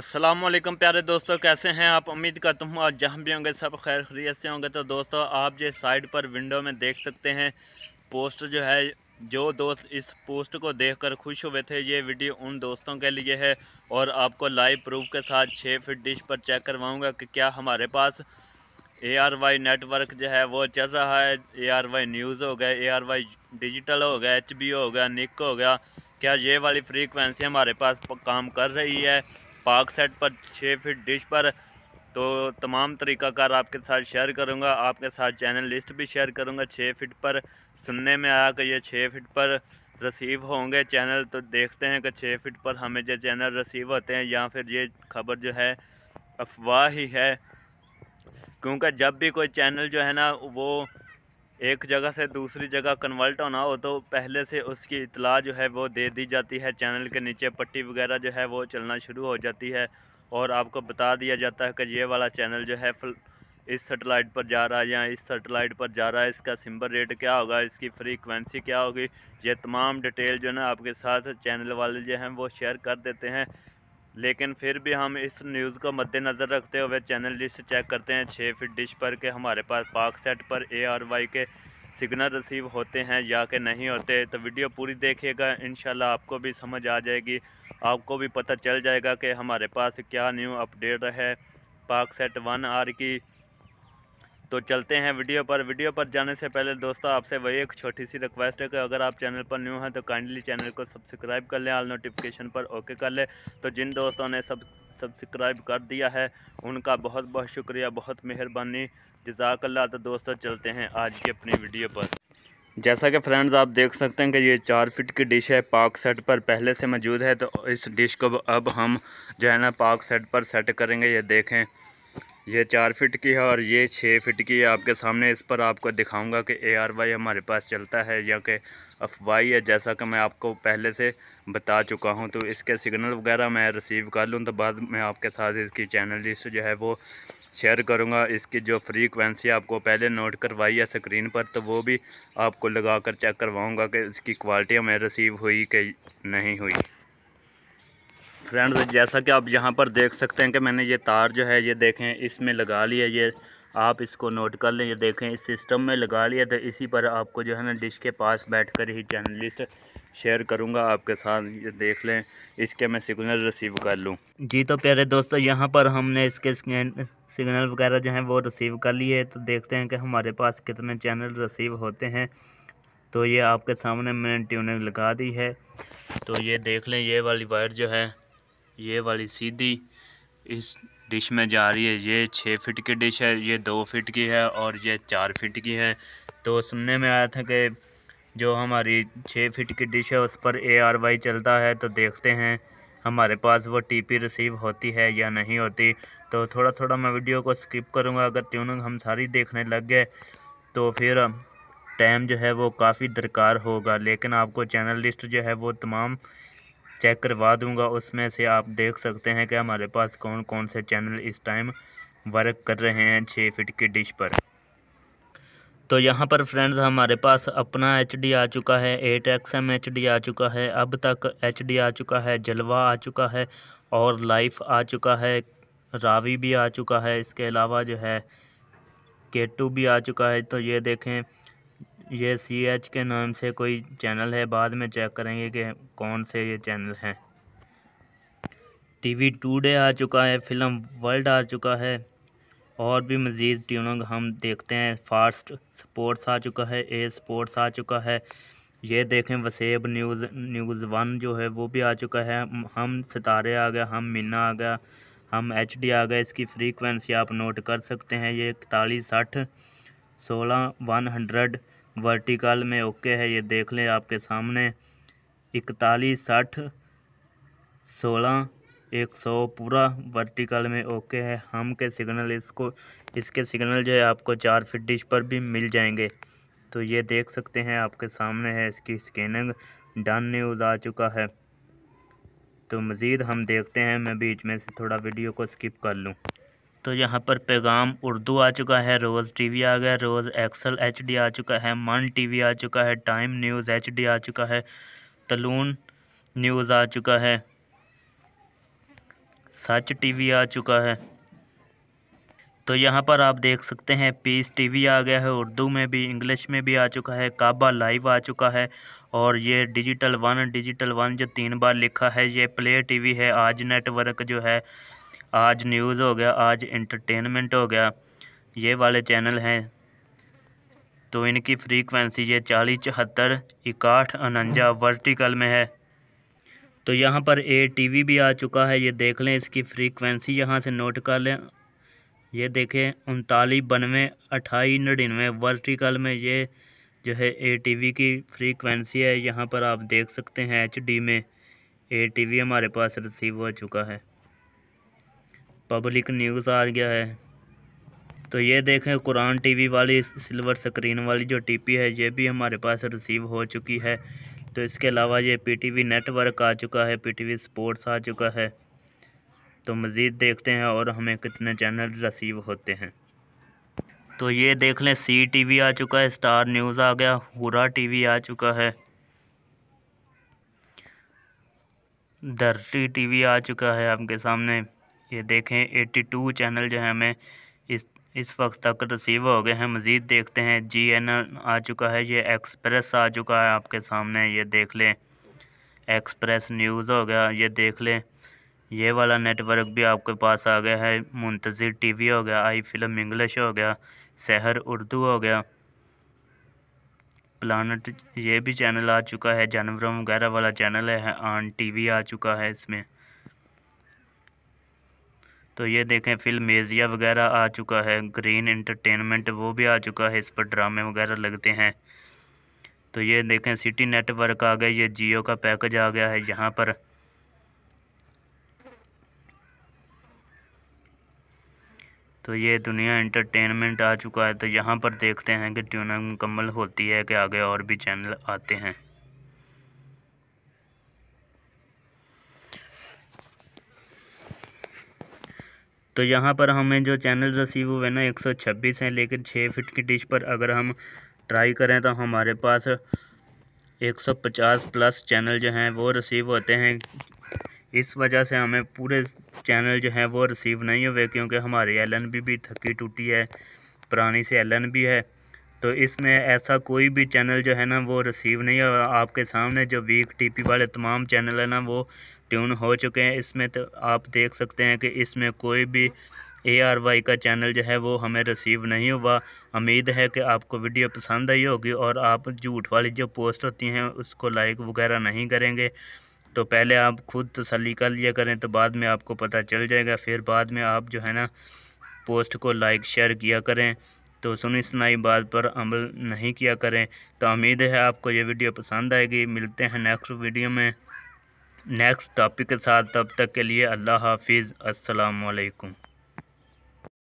असलम प्यारे दोस्तों कैसे हैं आप उम्मीद करता हूँ आज जहाँ भी होंगे सब खैर खरीत से होंगे तो दोस्तों आप जो साइड पर विंडो में देख सकते हैं पोस्ट जो है जो दोस्त इस पोस्ट को देखकर खुश हुए थे ये वीडियो उन दोस्तों के लिए है और आपको लाइव प्रूफ के साथ छः फिट डिश पर चेक करवाऊँगा कि क्या हमारे पास ए आर वाई नेटवर्क जो है वो चल रहा है ए आर वाई न्यूज़ हो गया ए आर वाई डिजिटल हो गया एच बी हो गया निक हो गया क्या ये वाली फ्रीक्वेंसी हमारे पास काम कर रही है पाक सेट पर छः फिट डिश पर तो तमाम तरीक़ाकार आपके साथ शेयर करूँगा आपके साथ चैनल लिस्ट भी शेयर करूँगा छः फिट पर सुनने में आया कि ये छः फिट पर रसीव होंगे चैनल तो देखते हैं कि छः फिट पर हमें जो चैनल रसीव होते हैं या फिर ये खबर जो है अफवाह ही है क्योंकि जब भी कोई चैनल जो है ना वो एक जगह से दूसरी जगह कन्वर्ट होना हो तो पहले से उसकी इतला जो है वो दे दी जाती है चैनल के नीचे पट्टी वगैरह जो है वो चलना शुरू हो जाती है और आपको बता दिया जाता है कि ये वाला चैनल जो है इस सेटेलाइट पर जा रहा है या इस सेटेलाइट पर जा रहा है इसका सिम्बल रेट क्या होगा इसकी फ्रीक्वेंसी क्या होगी ये तमाम डिटेल जो है ना आपके साथ चैनल वाले जो हैं वो शेयर कर देते हैं लेकिन फिर भी हम इस न्यूज़ को मद्देनज़र रखते हुए चैनल लिस्ट चेक करते हैं छः फिट डिश पर के हमारे पास पाक सेट पर ए आर वाई के सिग्नल रिसीव होते हैं या के नहीं होते तो वीडियो पूरी देखिएगा इन आपको भी समझ आ जाएगी आपको भी पता चल जाएगा कि हमारे पास क्या न्यू अपडेट है पाक सेट वन आर की तो चलते हैं वीडियो पर वीडियो पर जाने से पहले दोस्तों आपसे वही एक छोटी सी रिक्वेस्ट है कि अगर आप चैनल पर न्यू हैं तो काइंडली चैनल को सब्सक्राइब कर लें ऑल नोटिफिकेशन पर ओके कर लें तो जिन दोस्तों ने सब सब्सक्राइब कर दिया है उनका बहुत बहुत शुक्रिया बहुत मेहरबानी जजाकल्ला तो दोस्तों चलते हैं आज की अपनी वीडियो पर जैसा कि फ्रेंड्स आप देख सकते हैं कि ये चार फिट की डिश है पाक सेट पर पहले से मौजूद है तो इस डिश को अब हम जो है ना पाक सेट पर सेट करेंगे ये देखें ये चार फिट की है और ये छः फिट की है आपके सामने इस पर आपको दिखाऊंगा कि ए आर वाई हमारे पास चलता है या कि अफवाही है जैसा कि मैं आपको पहले से बता चुका हूं तो इसके सिग्नल वगैरह मैं रिसीव कर लूं तो बाद में आपके साथ इसकी चैनल लिस्ट जो है वो शेयर करूंगा इसकी जो फ्रीक्वेंसी आपको पहले नोट करवाई है स्क्रीन पर तो वो भी आपको लगा कर चेक करवाऊँगा कि इसकी क्वालिटी हमें रिसीव हुई कि नहीं हुई फ्रेंड्स जैसा कि आप यहाँ पर देख सकते हैं कि मैंने ये तार जो है ये देखें इसमें लगा लिया ये आप इसको नोट कर लें ये देखें इस सिस्टम में लगा लिया तो इसी पर आपको जो है ना डिश के पास बैठकर ही जर्नलिस्ट शेयर करूँगा आपके साथ ये देख लें इसके मैं सिग्नल रिसीव कर लूँ जी तो प्यारे दोस्तों यहाँ पर हमने इसके सिग्नल वगैरह जो है वो रिसीव कर लिए तो देखते हैं कि हमारे पास कितने चैनल रिसीव होते हैं तो ये आपके सामने मैंने ट्यूनिंग लगा दी है तो ये देख लें ये वाली वायर जो है ये वाली सीधी इस डिश में जा रही है ये छः फिट की डिश है ये दो फिट की है और ये चार फिट की है तो सुनने में आया था कि जो हमारी छः फिट की डिश है उस पर ए आर वाई चलता है तो देखते हैं हमारे पास वो टीपी रिसीव होती है या नहीं होती तो थोड़ा थोड़ा मैं वीडियो को स्किप करूँगा अगर ट्यूनिंग हम सारी देखने लग गए तो फिर टाइम जो है वो काफ़ी दरकार होगा लेकिन आपको चैनल लिस्ट जो है वो तमाम चेक करवा दूंगा उसमें से आप देख सकते हैं कि हमारे पास कौन कौन से चैनल इस टाइम वर्क कर रहे हैं छः फिट की डिश पर तो यहाँ पर फ्रेंड्स हमारे पास अपना एच डी आ चुका है eight X M H D आ चुका है अब तक एच डी आ चुका है जलवा आ चुका है और लाइफ आ चुका है रावी भी आ चुका है इसके अलावा जो है केटू भी आ चुका है तो ये देखें ये सी एच के नाम से कोई चैनल है बाद में चेक करेंगे कि कौन से ये चैनल हैं टी वी टूडे आ चुका है फिल्म वर्ल्ड आ चुका है और भी मज़ीद ट्यूनिंग हम देखते हैं फास्ट स्पोर्ट्स आ चुका है ए स्पोर्ट्स आ चुका है ये देखें वसेब न्यूज़ न्यूज़ वन जो है वो भी आ चुका है हम सितारे आ गया हम मीना आ गया हम एच डी आ गया इसकी फ्रीक्वेंसी आप नोट कर सकते हैं ये इकतालीस साठ सोलह वन हंड्रेड वर्टिकल में ओके है ये देख लें आपके सामने इकतालीस साठ सोलह एक सौ पूरा वर्टिकल में ओके है हम के सिग्नल इसको इसके सिग्नल जो है आपको चार फिट डिश पर भी मिल जाएंगे तो ये देख सकते हैं आपके सामने है इसकी स्कैनिंग डन न्यूज़ आ चुका है तो मज़ीद हम देखते हैं मैं बीच में से थोड़ा वीडियो को स्किप कर लूँ तो यहाँ पर पैगाम उर्दू आ चुका है रोज़ टीवी आ गया रोज़ एक्सल एचडी आ चुका है मन टीवी आ चुका है टाइम न्यूज़ एचडी आ चुका है तलून न्यूज़ आ चुका है सच टीवी आ चुका है तो यहाँ पर आप देख सकते हैं पीस टीवी आ गया है उर्दू में भी इंग्लिश में भी आ चुका है काबा लाइव आ चुका है और ये डिजिटल वन डिजिटल वन जो तीन बार लिखा है ये प्ले टीवी है आज नेटवर्क जो है आज न्यूज़ हो गया आज इंटरटेनमेंट हो गया ये वाले चैनल हैं तो इनकी फ्रीक्वेंसी ये चालीस चौहत्तर इकाठ उनंजा वर्टिकल में है तो यहाँ पर ए टीवी भी आ चुका है ये देख लें इसकी फ्रीक्वेंसी यहाँ से नोट कर लें ये देखें उनतालीस बनवे अट्ठाई नड़िनवे वर्टिकल में ये जो है ए टीवी की फ्रीक्वेंसी है यहाँ पर आप देख सकते हैं एच डी में ए टीवी हमारे पास रिसीव हो चुका है पब्लिक न्यूज़ आ गया है तो ये देखें कुरान टीवी वाली सिल्वर स्क्रीन वाली जो टीपी है ये भी हमारे पास रिसीव हो चुकी है तो इसके अलावा ये पीटीवी नेटवर्क आ चुका है पीटीवी स्पोर्ट्स आ चुका है तो मज़ीद देखते हैं और हमें कितने चैनल रसीव होते हैं तो ये देख लें सी टी आ चुका है स्टार न्यूज़ आ गया हुरा टी आ चुका है धरती टीवी आ चुका है आपके सामने ये देखें 82 चैनल जो है हमें इस इस वक्त तक रिसीव हो गए हैं मज़ीद देखते हैं जी एन आ चुका है ये एक्सप्रेस आ चुका है आपके सामने ये देख लें एक्सप्रेस न्यूज़ हो गया ये देख लें ये वाला नेटवर्क भी आपके पास आ गया है मुंतज़िर टीवी हो गया आई फिल्म इंग्लिश हो गया शहर उर्दू हो गया प्लानट ये भी चैनल आ चुका है जानवरों वगैरह वाला चैनल है आन टीवी आ चुका है इसमें तो ये देखें फिल्म मेजिया वगैरह आ चुका है ग्रीन इंटरटेनमेंट वो भी आ चुका है इस पर ड्रामे वगैरह लगते हैं तो ये देखें सिटी नेटवर्क आ गया ये जियो का पैकेज आ गया है यहाँ पर तो ये दुनिया एंटरटेनमेंट आ चुका है तो यहाँ पर देखते हैं कि ट्यूनिंग मुकम्मल होती है कि आगे और भी चैनल आते हैं तो यहाँ पर हमें जो चैनल रिसीव हुए ना छब्बीस हैं लेकिन छः फिट की डिश पर अगर हम ट्राई करें तो हमारे पास 150 प्लस चैनल जो हैं वो रिसीव होते हैं इस वजह से हमें पूरे चैनल जो हैं वो रिसीव नहीं हुए क्योंकि हमारी एल एन बी भी थकी टूटी है पुरानी से एल एन बी है तो इसमें ऐसा कोई भी चैनल जो है ना वो रिसीव नहीं हुआ आपके सामने जो वीक टीपी वाले तमाम चैनल हैं ना वो ट्यून हो चुके हैं इसमें तो आप देख सकते हैं कि इसमें कोई भी ए आर वाई का चैनल जो है वो हमें रिसीव नहीं हुआ उम्मीद है कि आपको वीडियो पसंद आई होगी और आप झूठ वाली जो पोस्ट होती हैं उसको लाइक वगैरह नहीं करेंगे तो पहले आप खुद तसली कर लिया करें तो बाद में आपको पता चल जाएगा फिर बाद में आप जो है ना पोस्ट को लाइक शेयर किया करें तो सुनी सुनाई बात पर अमल नहीं किया करें तो उम्मीद है आपको ये वीडियो पसंद आएगी मिलते हैं नेक्स्ट वीडियो में नेक्स्ट टॉपिक के साथ तब तक के लिए अल्लाह हाफिज़ अस्सलाम वालेकुम